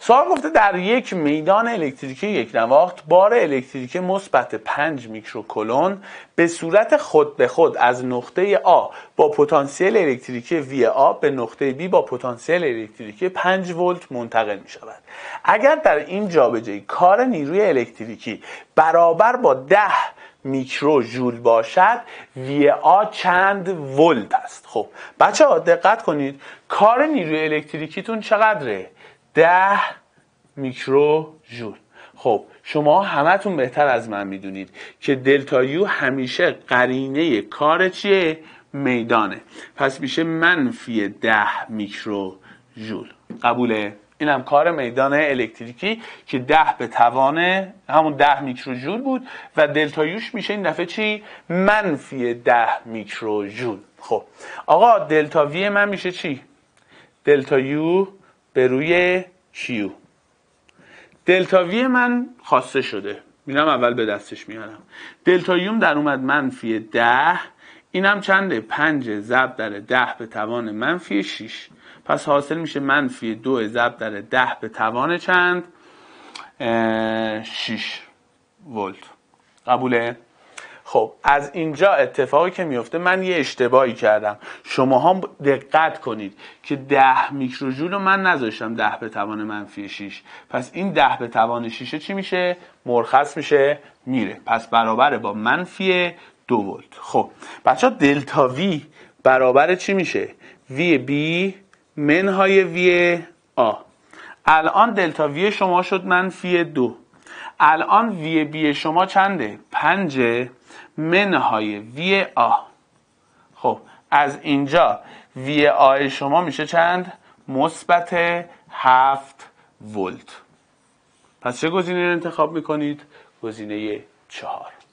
سوال گفته در یک میدان الکتریکی یک نواخت بار الکتریکی مثبت 5 میکروکلون به صورت خود به خود از نقطه A با پتانسیل الکتریکی وی آ به نقطه B با پتانسیل الکتریکی 5 ولت منتقل می شود اگر در این جابجایی کار نیروی الکتریکی برابر با 10 میکرو جول باشد وی آ چند ولت است خب بچه ها دقت کنید کار نیروی الکتریکیتون چقدره ده میکرو جول خب شما همتون بهتر از من میدونید که دلتا یو همیشه قرینه کار چیه میدانه پس میشه منفی ده میکرو جول قبوله این هم کار میدان الکتریکی که ده به توان همون ده میکرو جول بود و یوش میشه این دفعه چی؟ منفی ده میکرو جول خب آقا دلتا وی من میشه چی؟ دلتا یو به روی کیو دلتا من خواسته شده میرم اول به دستش میارم دلتا در اومد منفی ده اینم چنده پنج ضرب در ده به توان منفی شیش پس حاصل میشه منفی دو ضرب در ده به توان چند شیش ولت قبوله خب از اینجا اتفاقی که میفته من یه اشتباهی کردم شما هم دقت کنید که ده میکروژول رو من نذاشتم ده به توان منفی 6 پس این ده به توان 6 چی میشه مرخص میشه میره پس برابر با منفی دو ولت خب بچه دلتا وی برابر چی میشه وی بی منهای وی آ الان دلتا وی شما شد منفی دو الان وی بی شما چنده؟ پنجه منهای وی آ خب از اینجا وی آ شما میشه چند؟ مثبت هفت ولت پس چه گزینه رو انتخاب میکنید؟ گزینه چهار